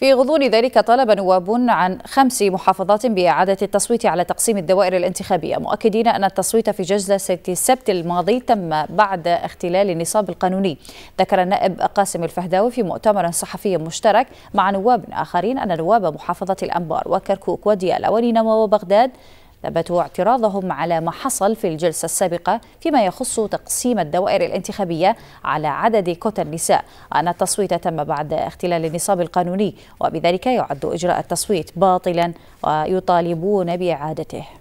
في غضون ذلك طلب نواب عن خمس محافظات بإعادة التصويت على تقسيم الدوائر الانتخابية مؤكدين أن التصويت في جلسة السبت الماضي تم بعد اختلال النصاب القانوني ذكر النائب قاسم الفهداوي في مؤتمر صحفي مشترك مع نواب آخرين أن نواب محافظة الأنبار وكركوك وديالا ونينوى وبغداد ثبتوا اعتراضهم على ما حصل في الجلسة السابقة فيما يخص تقسيم الدوائر الانتخابية على عدد كتل النساء أن التصويت تم بعد اختلال النصاب القانوني وبذلك يعد إجراء التصويت باطلا ويطالبون بإعادته